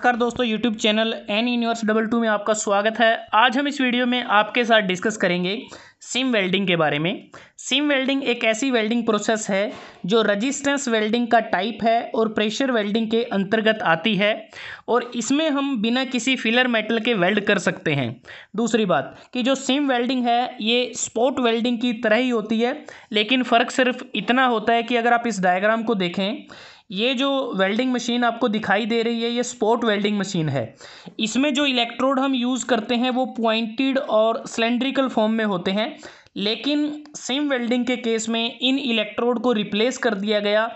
नमस्कार दोस्तों YouTube channel N universe double two में आपका स्वागत है आज हम इस वीडियो में आपके साथ डिस्कस करेंगे सिम वेल्डिंग के बारे में सिम वेल्डिंग एक ऐसी वेल्डिंग प्रोसेस है जो रजिस्टेंस वेल्डिंग का टाइप है और प्रेशर वेल्डिंग के अंतर्गत आती है और इसमें हम बिना किसी फिलर मेटल के वेल्ड कर सकते हैं दूसरी बात कि जो सिम वेल्डिंग है ये स्पॉट वेल्डिंग की तरह ही होती है लेकिन फ़र्क सिर्फ इतना होता है कि अगर आप इस डायग्राम को देखें ये जो वेल्डिंग मशीन आपको दिखाई दे रही है ये स्पोर्ट वेल्डिंग मशीन है इसमें जो इलेक्ट्रोड हम यूज़ करते हैं वो पॉइंटेड और सिलेंड्रिकल फॉर्म में होते हैं लेकिन सेम वेल्डिंग के केस में इन इलेक्ट्रोड को रिप्लेस कर दिया गया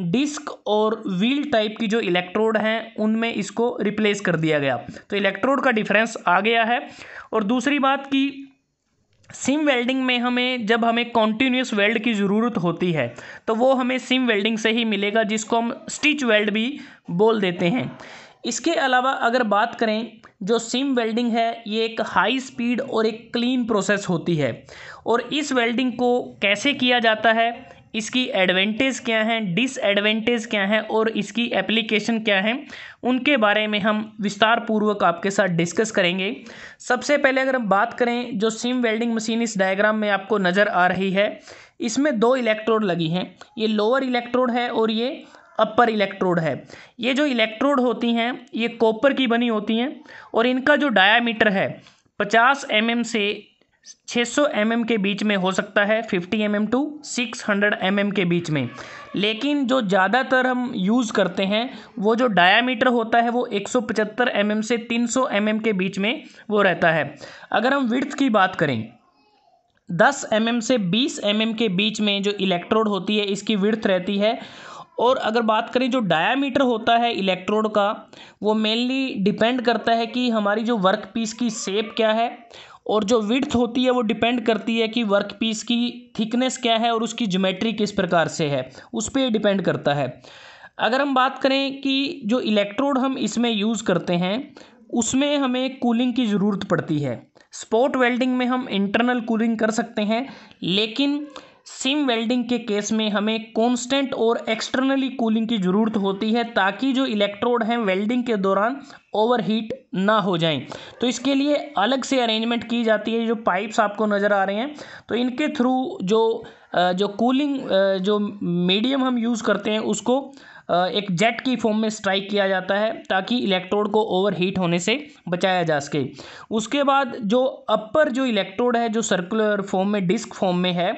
डिस्क और व्हील टाइप की जो इलेक्ट्रोड हैं उनमें इसको रिप्लेस कर दिया गया तो इलेक्ट्रोड का डिफरेंस आ गया है और दूसरी बात कि सिम वेल्डिंग में हमें जब हमें कॉन्टीन्यूस वेल्ड की ज़रूरत होती है तो वो हमें सिम वेल्डिंग से ही मिलेगा जिसको हम स्टिच वेल्ड भी बोल देते हैं इसके अलावा अगर बात करें जो सिम वेल्डिंग है ये एक हाई स्पीड और एक क्लीन प्रोसेस होती है और इस वेल्डिंग को कैसे किया जाता है इसकी एडवांटेज क्या हैं डिसएडवांटेज क्या हैं और इसकी एप्लीकेशन क्या हैं उनके बारे में हम विस्तार पूर्वक आपके साथ डिस्कस करेंगे सबसे पहले अगर हम बात करें जो सिम वेल्डिंग मशीन इस डायग्राम में आपको नज़र आ रही है इसमें दो इलेक्ट्रोड लगी हैं ये लोअर इलेक्ट्रोड है और ये अपर इलेक्ट्रोड है ये जो इलेक्ट्रोड होती हैं ये कॉपर की बनी होती हैं और इनका जो डायामीटर है पचास एम mm से 600 सौ mm के बीच में हो सकता है 50 mm टू 600 mm के बीच में लेकिन जो ज़्यादातर हम यूज़ करते हैं वो जो डायामीटर होता है वो 175 mm से 300 mm के बीच में वो रहता है अगर हम विड्थ की बात करें 10 mm से 20 mm के बीच में जो इलेक्ट्रोड होती है इसकी विड्थ रहती है और अगर बात करें जो डायामीटर होता है इलेक्ट्रोड का वो मेनली डिपेंड करता है कि हमारी जो वर्क पीस की शेप क्या है और जो विड्थ होती है वो डिपेंड करती है कि वर्क पीस की थिकनेस क्या है और उसकी ज्योमेट्री किस प्रकार से है उस पर डिपेंड करता है अगर हम बात करें कि जो इलेक्ट्रोड हम इसमें यूज़ करते हैं उसमें हमें कूलिंग की ज़रूरत पड़ती है स्पॉट वेल्डिंग में हम इंटरनल कूलिंग कर सकते हैं लेकिन सिम वेल्डिंग के केस में हमें कॉन्स्टेंट और एक्सटर्नली कूलिंग की ज़रूरत होती है ताकि जो इलेक्ट्रोड हैं वेल्डिंग के दौरान ओवरहीट ना हो जाएं तो इसके लिए अलग से अरेंजमेंट की जाती है जो पाइप्स आपको नज़र आ रहे हैं तो इनके थ्रू जो जो कूलिंग जो मीडियम हम यूज़ करते हैं उसको एक जेट की फॉर्म में स्ट्राइक किया जाता है ताकि इलेक्ट्रोड को ओवर हीट होने से बचाया जा सके उसके बाद जो अपर जो इलेक्ट्रोड है जो सर्कुलर फॉर्म में डिस्क फॉर्म में है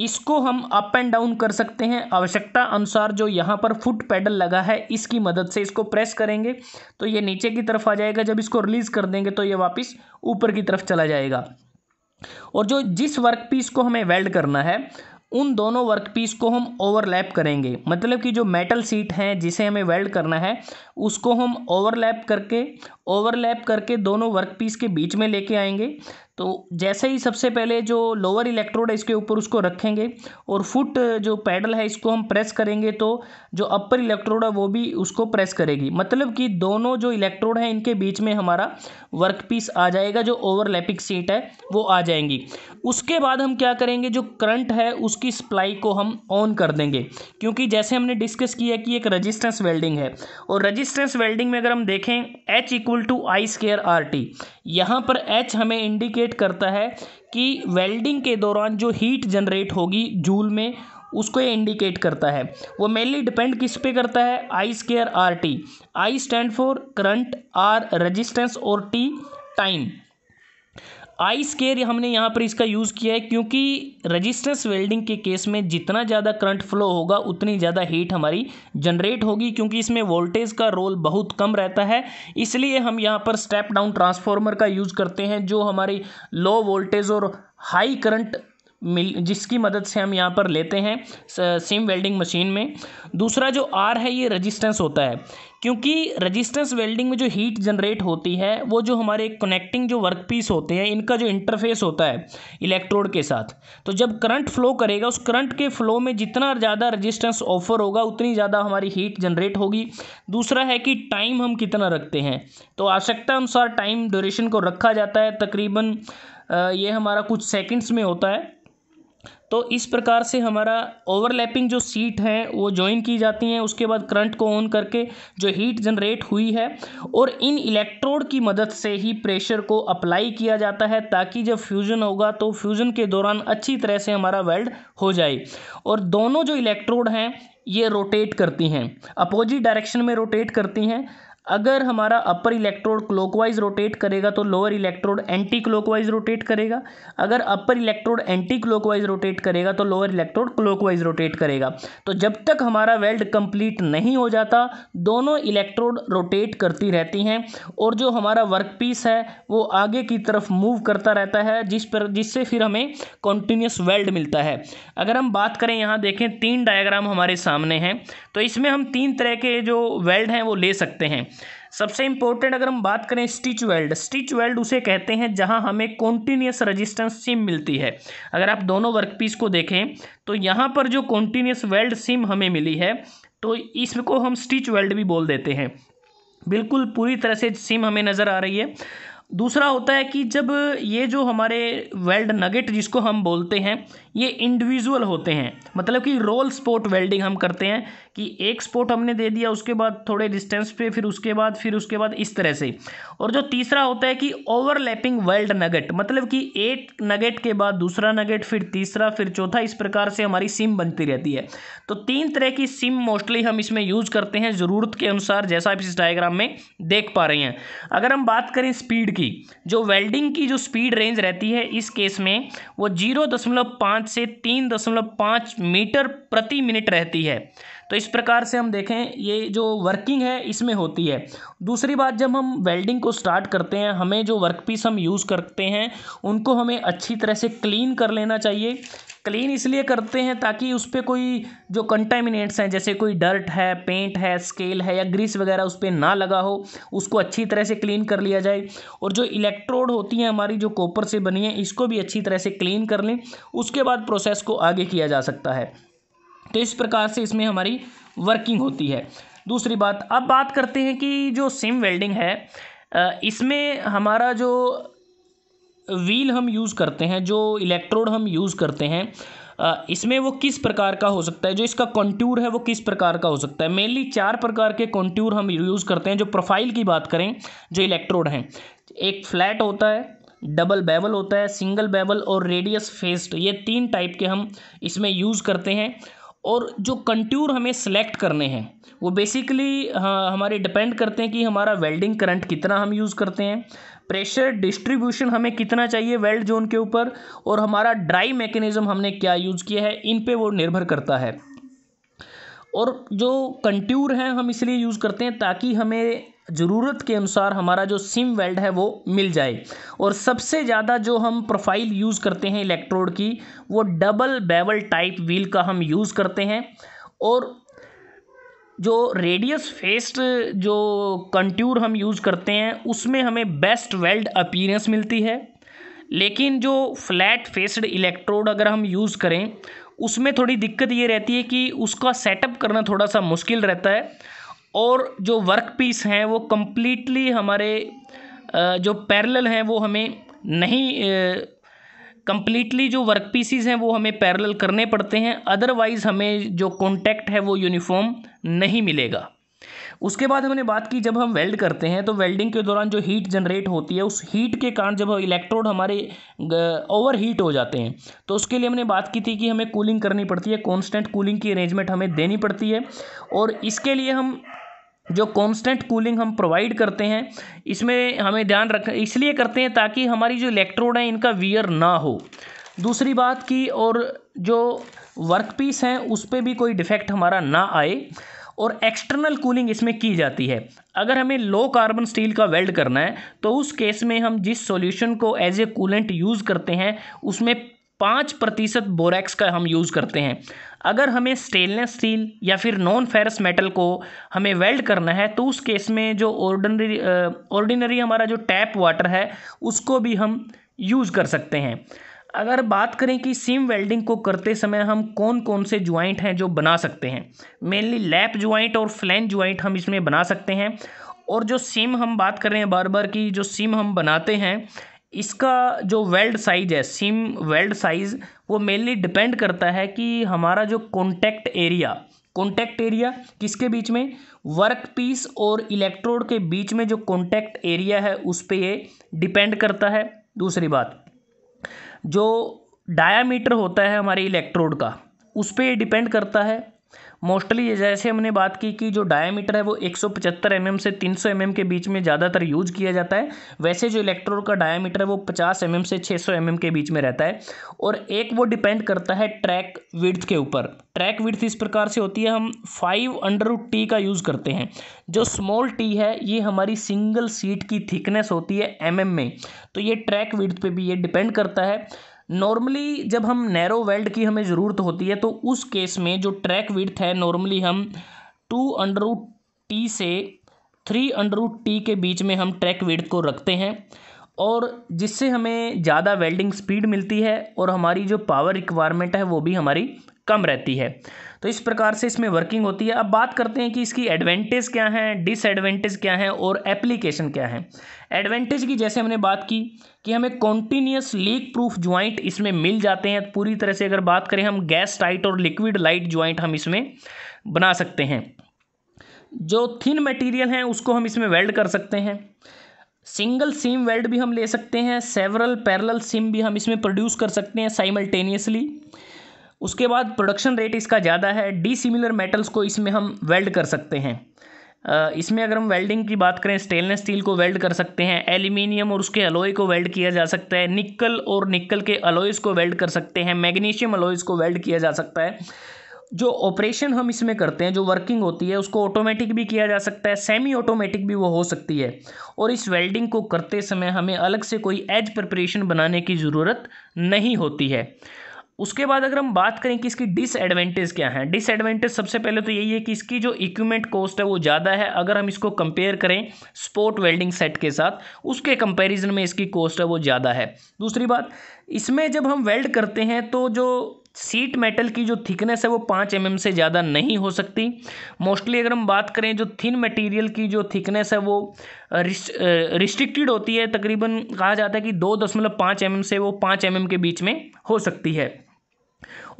इसको हम अप एंड डाउन कर सकते हैं आवश्यकता अनुसार जो यहाँ पर फुट पैडल लगा है इसकी मदद से इसको प्रेस करेंगे तो ये नीचे की तरफ आ जाएगा जब इसको रिलीज़ कर देंगे तो ये वापस ऊपर की तरफ चला जाएगा और जो जिस वर्क पीस को हमें वेल्ड करना है उन दोनों वर्क पीस को हम ओवरलैप करेंगे मतलब कि जो मेटल सीट हैं जिसे हमें वेल्ड करना है उसको हम ओवरलैप करके ओवरलैप करके दोनों वर्क पीस के बीच में लेके आएंगे तो जैसे ही सबसे पहले जो लोअर इलेक्ट्रोड है इसके ऊपर उसको रखेंगे और फुट जो पैडल है इसको हम प्रेस करेंगे तो जो अपर इलेक्ट्रोड है वो भी उसको प्रेस करेगी मतलब कि दोनों जो इलेक्ट्रोड हैं इनके बीच में हमारा वर्क पीस आ जाएगा जो ओवरलैपिंग सीट है वो आ जाएंगी उसके बाद हम क्या करेंगे जो करंट है उसकी सप्लाई को हम ऑन कर देंगे क्योंकि जैसे हमने डिस्कस किया कि एक रजिस्टेंस वेल्डिंग है और रजिस्टेंस वेल्डिंग में अगर हम देखें H equal to I square R T यहाँ पर एच हमें इंडिकेट इंडिकेट करता है कि वेल्डिंग के दौरान जो हीट जनरेट होगी जूल में उसको ये इंडिकेट करता है वो मेनली डिपेंड किस पे करता है I square R T I stand for current R resistance और टी टाइम आई केयर हमने यहाँ पर इसका यूज़ किया है क्योंकि रजिस्टेंस वेल्डिंग के केस में जितना ज़्यादा करंट फ्लो होगा उतनी ज़्यादा हीट हमारी जनरेट होगी क्योंकि इसमें वोल्टेज का रोल बहुत कम रहता है इसलिए हम यहाँ पर स्टेप डाउन ट्रांसफार्मर का यूज़ करते हैं जो हमारी लो वोल्टेज और हाई करंट मिल जिसकी मदद से हम यहाँ पर लेते हैं सिम वेल्डिंग मशीन में दूसरा जो आर है ये रजिस्टेंस होता है क्योंकि रजिस्टेंस वेल्डिंग में जो हीट जनरेट होती है वो जो हमारे कनेक्टिंग जो वर्क पीस होते हैं इनका जो इंटरफेस होता है इलेक्ट्रोड के साथ तो जब करंट फ्लो करेगा उस करंट के फ्लो में जितना ज़्यादा रजिस्टेंस ऑफर होगा उतनी ज़्यादा हमारी हीट जनरेट होगी दूसरा है कि टाइम हम कितना रखते हैं तो आवश्यकता अनुसार टाइम ड्यूरेशन को रखा जाता है तकरीबन ये हमारा कुछ सेकेंड्स में होता है तो इस प्रकार से हमारा ओवरलैपिंग जो सीट हैं वो ज्वाइन की जाती हैं उसके बाद करंट को ऑन करके जो हीट जनरेट हुई है और इन इलेक्ट्रोड की मदद से ही प्रेशर को अप्लाई किया जाता है ताकि जब फ्यूज़न होगा तो फ्यूज़न के दौरान अच्छी तरह से हमारा वेल्ड हो जाए और दोनों जो इलेक्ट्रोड हैं ये रोटेट करती हैं अपोजिट डायरेक्शन में रोटेट करती हैं अगर हमारा अपर इलेक्ट्रोड क्लॉकवाइज रोटेट करेगा तो lower electrode anti clockwise rotate करेगा अगर upper electrode anti clockwise rotate करेगा तो लोअर इलेक्ट्रोड क्लॉकवाइज रोटेट करेगा तो जब तक हमारा वेल्ड कंप्लीट नहीं हो जाता दोनों इलेक्ट्रोड रोटेट करती रहती हैं और जो हमारा वर्क पीस है वो आगे की तरफ मूव करता रहता है जिस पर जिससे फिर हमें कॉन्टीन्यूस वेल्ड मिलता है अगर हम बात करें यहाँ देखें तीन डायग्राम हमारे सामने हैं तो इसमें हम तीन तरह के जो वेल्ड हैं वो ले सकते हैं सबसे इंपॉर्टेंट अगर हम बात करें स्टिच वेल्ड स्टिच वेल्ड उसे कहते हैं जहां हमें कॉन्टीन्यूस रजिस्टेंस सिम मिलती है अगर आप दोनों वर्कपीस को देखें तो यहाँ पर जो कॉन्टीन्यूस वेल्ड सिम हमें मिली है तो इसको हम स्टिच वेल्ड भी बोल देते हैं बिल्कुल पूरी तरह से सिम हमें नज़र आ रही है दूसरा होता है कि जब ये जो हमारे वेल्ड नगेट जिसको हम बोलते हैं ये इंडिविजुअल होते हैं मतलब कि रोल स्पोर्ट वेल्डिंग हम करते हैं कि एक स्पोर्ट हमने दे दिया उसके बाद थोड़े डिस्टेंस पे फिर उसके बाद फिर उसके बाद इस तरह से और जो तीसरा होता है कि ओवरलैपिंग वेल्ड नगेट मतलब कि एक नगेट के बाद दूसरा नगेट फिर तीसरा फिर चौथा इस प्रकार से हमारी सिम बनती रहती है तो तीन तरह की सिम मोस्टली हम इसमें यूज़ करते हैं ज़रूरत के अनुसार जैसा आप इस डायग्राम में देख पा रहे हैं अगर हम बात करें स्पीड की जो वेल्डिंग की जो स्पीड रेंज रहती है इस केस में वो जीरो दशमलव पाँच पाँच से तीन दशमलव पाँच मीटर प्रति मिनट रहती है तो इस प्रकार से हम देखें ये जो वर्किंग है इसमें होती है दूसरी बात जब हम वेल्डिंग को स्टार्ट करते हैं हमें जो वर्क पीस हम यूज़ करते हैं उनको हमें अच्छी तरह से क्लीन कर लेना चाहिए क्लीन इसलिए करते हैं ताकि उस पर कोई जो कंटेमिनेट्स हैं जैसे कोई डर्ट है पेंट है स्केल है या ग्रीस वगैरह उस पर ना लगा हो उसको अच्छी तरह से क्लीन कर लिया जाए और जो इलेक्ट्रोड होती हैं हमारी जो कॉपर से बनी है इसको भी अच्छी तरह से क्लीन कर लें उसके बाद प्रोसेस को आगे किया जा सकता है तो इस प्रकार से इसमें हमारी वर्किंग होती है दूसरी बात अब बात करते हैं कि जो सिम वेल्डिंग है इसमें हमारा जो व्हील हम यूज़ करते हैं जो इलेक्ट्रोड हम यूज़ करते हैं इसमें वो किस प्रकार का हो सकता है जो इसका कंट्यूर है वो किस प्रकार का हो सकता है मेनली चार प्रकार के कंट्यूर हम यूज़ करते हैं जो प्रोफाइल की बात करें जो इलेक्ट्रोड हैं एक फ्लैट होता है डबल बेवल होता है सिंगल बेवल और रेडियस फेस्ड ये तीन टाइप के हम इसमें यूज़ करते हैं और जो कंट्यूर हमें सेलेक्ट करने हैं वो बेसिकली हाँ, हमारे डिपेंड करते हैं कि हमारा वेल्डिंग करंट कितना हम यूज़ करते हैं प्रेशर डिस्ट्रीब्यूशन हमें कितना चाहिए वेल्ड जोन के ऊपर और हमारा ड्राई मैकेनिज़्म हमने क्या यूज़ किया है इन पे वो निर्भर करता है और जो कंट्यूर हैं हम इसलिए यूज़ करते हैं ताकि हमें ज़रूरत के अनुसार हमारा जो सिम वेल्ड है वो मिल जाए और सबसे ज़्यादा जो हम प्रोफाइल यूज़ करते हैं इलेक्ट्रोड की वो डबल बेवल टाइप व्हील का हम यूज़ करते हैं और जो रेडियस फेस्ड जो कंट्यूर हम यूज़ करते हैं उसमें हमें बेस्ट वेल्ड अपीरेंस मिलती है लेकिन जो फ्लैट फेस्ड इलेक्ट्रोड अगर हम यूज़ करें उसमें थोड़ी दिक्कत ये रहती है कि उसका सेटअप करना थोड़ा सा मुश्किल रहता है और जो वर्क पीस हैं वो कम्प्लीटली हमारे जो पैरेलल हैं वो हमें नहीं कम्प्लीटली जो वर्क पीसीज हैं वो हमें पैरेलल करने पड़ते हैं अदरवाइज़ हमें जो कॉन्टैक्ट है वो यूनिफॉर्म नहीं मिलेगा उसके बाद हमने बात की जब हम वेल्ड करते हैं तो वेल्डिंग के दौरान जो हीट जनरेट होती है उस हीट के कारण जब इलेक्ट्रोड हमारे ओवर हीट हो जाते हैं तो उसके लिए हमने बात की थी कि हमें कूलिंग करनी पड़ती है कॉन्स्टेंट कूलिंग की अरेंजमेंट हमें देनी पड़ती है और इसके लिए हम जो कांस्टेंट कूलिंग हम प्रोवाइड करते हैं इसमें हमें ध्यान रख इसलिए करते हैं ताकि हमारी जो इलेक्ट्रोड हैं इनका वियर ना हो दूसरी बात की और जो वर्क पीस हैं उस पर भी कोई डिफेक्ट हमारा ना आए और एक्सटर्नल कूलिंग इसमें की जाती है अगर हमें लो कार्बन स्टील का वेल्ड करना है तो उस केस में हम जिस सॉल्यूशन को एज ए कूलेंट यूज़ करते हैं उसमें पाँच प्रतिशत बोरेक्स का हम यूज़ करते हैं अगर हमें स्टेनलेस स्टील या फिर नॉन फेरस मेटल को हमें वेल्ड करना है तो उस केस में जो ऑर्डनरी ऑर्डिनरी हमारा जो टैप वाटर है उसको भी हम यूज़ कर सकते हैं अगर बात करें कि सिम वेल्डिंग को करते समय हम कौन कौन से ज्वाइंट हैं जो बना सकते हैं मेनली लैप ज्वाइंट और फ्लैन ज्वाइंट हम इसमें बना सकते हैं और जो सिम हम बात कर रहे हैं बार बार की जो सिम हम बनाते हैं इसका जो वेल्ड साइज है सिम वेल्ड साइज वो मेनली डिपेंड करता है कि हमारा जो कॉन्टैक्ट एरिया कॉन्टैक्ट एरिया किसके बीच में वर्क पीस और इलेक्ट्रोड के बीच में जो कॉन्टैक्ट एरिया है उस पर ये डिपेंड करता है दूसरी बात जो डायामीटर होता है हमारे इलेक्ट्रोड का उस पर ये डिपेंड करता है मोस्टली जैसे हमने बात की कि जो डायमीटर है वो एक सौ पचहत्तर एम mm एम से तीन सौ एम mm एम के बीच में ज़्यादातर यूज किया जाता है वैसे जो इलेक्ट्रोड का डायमीटर है वो पचास एम mm एम से छः सौ एम एम के बीच में रहता है और एक वो डिपेंड करता है ट्रैक विड्थ के ऊपर ट्रैक विड्थ इस प्रकार से होती है हम फाइव अंडर टी का यूज़ करते हैं जो स्मॉल टी है ये हमारी सिंगल सीट की थिकनेस होती है एम mm में तो ये ट्रैक विड्थ पर भी ये डिपेंड करता है नॉर्मली जब हम नैरो वेल्ड की हमें ज़रूरत होती है तो उस केस में जो ट्रैक विड्थ है नॉर्मली हम टू अंडर रूट टी से थ्री अंडर रूट टी के बीच में हम ट्रैक विड्थ को रखते हैं और जिससे हमें ज़्यादा वेल्डिंग स्पीड मिलती है और हमारी जो पावर रिक्वायरमेंट है वो भी हमारी कम रहती है तो इस प्रकार से इसमें वर्किंग होती है अब बात करते हैं कि इसकी एडवांटेज क्या है डिसएडवांटेज क्या है और एप्लीकेशन क्या है एडवांटेज की जैसे हमने बात की कि हमें कॉन्टीन्यूस लीक प्रूफ ज्वाइंट इसमें मिल जाते हैं पूरी तरह से अगर बात करें हम गैस टाइट और लिक्विड लाइट ज्वाइंट हम इसमें बना सकते हैं जो थिन मटीरियल हैं उसको हम इसमें वेल्ड कर सकते हैं सिंगल सिम वेल्ड भी हम ले सकते हैं सेवरल पैरल सिम भी हम इसमें प्रोड्यूस कर सकते हैं साइमल्टेनियसली उसके बाद प्रोडक्शन रेट इसका ज़्यादा है डी सिमिलर मेटल्स को इसमें हम वेल्ड कर सकते हैं इसमें अगर हम वेल्डिंग की बात करें स्टेनलेस स्टील को वेल्ड कर सकते हैं एल्यूमिनियम और उसके अलोए को वेल्ड किया जा सकता है निकल और निकल के अलोइस को वेल्ड कर सकते हैं मैग्नीशियम अलोइज़ को वेल्ड किया जा सकता है जो ऑपरेशन हम इसमें करते हैं जो वर्किंग होती है उसको ऑटोमेटिक भी किया जा सकता है सेमी ऑटोमेटिक भी वो हो सकती है और इस वेल्डिंग को करते समय हमें अलग से कोई एज प्रिपरेशन बनाने की ज़रूरत नहीं होती है उसके बाद अगर हम बात करें कि इसकी डिसएडवांटेज क्या है डिसएडवांटेज सबसे पहले तो यही है कि इसकी जो इक्विपमेंट कॉस्ट है वो ज़्यादा है अगर हम इसको कंपेयर करें स्पोर्ट वेल्डिंग सेट के साथ उसके कंपैरिजन में इसकी कॉस्ट है वो ज़्यादा है दूसरी बात इसमें जब हम वेल्ड करते हैं तो जो सीट मेटल की जो थिकनेस है वो पाँच एम mm से ज़्यादा नहीं हो सकती मोस्टली अगर हम बात करें जो थिन मटेरियल की जो थिकनेस है वो रिस्ट्रिक्टेड होती है तकरीबन कहा जाता है कि दो दशमलव पाँच एम mm से वो पाँच एम mm के बीच में हो सकती है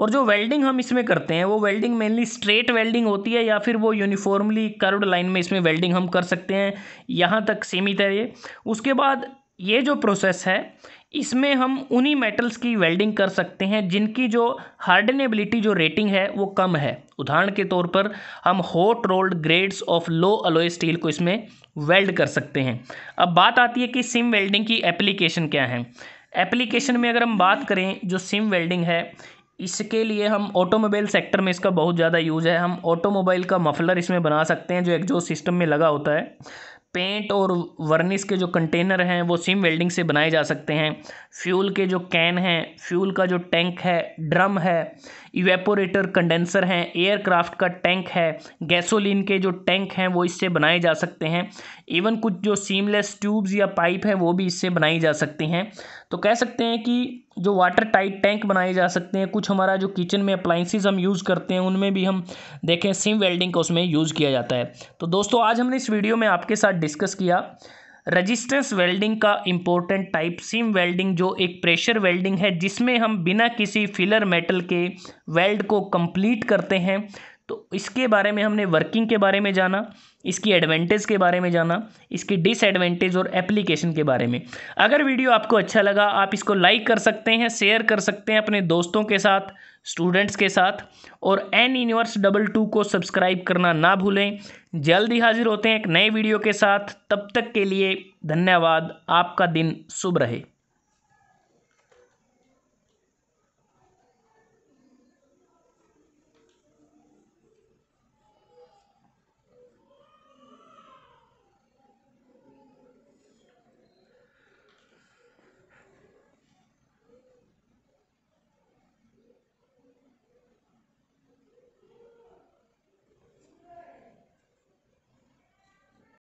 और जो वेल्डिंग हम इसमें करते हैं वो वेल्डिंग मेनली स्ट्रेट वेल्डिंग होती है या फिर वो यूनिफॉर्मली कर्व्ड लाइन में इसमें वेल्डिंग हम कर सकते हैं यहाँ तक सीमित है ये उसके बाद ये जो प्रोसेस है इसमें हम उन्हीं मेटल्स की वेल्डिंग कर सकते हैं जिनकी जो हार्डनेबिलिटी जो रेटिंग है वो कम है उदाहरण के तौर पर हम hot rolled grades of low alloy steel को इसमें वेल्ड कर सकते हैं अब बात आती है कि सिम वेल्डिंग की एप्लीकेशन क्या है एप्लीकेशन में अगर हम बात करें जो सिम वेल्डिंग है इसके लिए हम ऑटोमोबाइल सेक्टर में इसका बहुत ज़्यादा यूज़ है हम ऑटोमोबाइल का मफलर इसमें बना सकते हैं जो जो सिस्टम में लगा होता है पेंट और वर्निस के जो कंटेनर हैं वो सिम वेल्डिंग से बनाए जा सकते हैं फ्यूल के जो कैन हैं फ्यूल का जो टैंक है ड्रम है इवेपोरेटर कंडेंसर हैं एयरक्राफ्ट का टैंक है गैसोलीन के जो टैंक हैं वो इससे बनाए जा सकते हैं इवन कुछ जो सीमलेस ट्यूब्स या पाइप हैं वो भी इससे बनाई जा सकती हैं तो कह सकते हैं कि जो वाटर टाइट टैंक बनाए जा सकते हैं कुछ हमारा जो किचन में अप्लाइंसिस हम यूज़ करते हैं उनमें भी हम देखें सिम वेल्डिंग का उसमें यूज़ किया जाता है तो दोस्तों आज हमने इस वीडियो में आपके साथ डिस्कस किया रजिस्टेंस वेल्डिंग का इम्पोर्टेंट टाइप सिम वेल्डिंग जो एक प्रेशर वेल्डिंग है जिसमें हम बिना किसी फिलर मेटल के वेल्ड को कंप्लीट करते हैं तो इसके बारे में हमने वर्किंग के बारे में जाना इसकी एडवांटेज के बारे में जाना इसकी डिसएडवांटेज और एप्लीकेशन के बारे में अगर वीडियो आपको अच्छा लगा आप इसको लाइक कर सकते हैं शेयर कर सकते हैं अपने दोस्तों के साथ स्टूडेंट्स के साथ और एन यूनिवर्स डबल टू को सब्सक्राइब करना ना भूलें जल्द ही हाजिर होते हैं एक नए वीडियो के साथ तब तक के लिए धन्यवाद आपका दिन शुभ रहे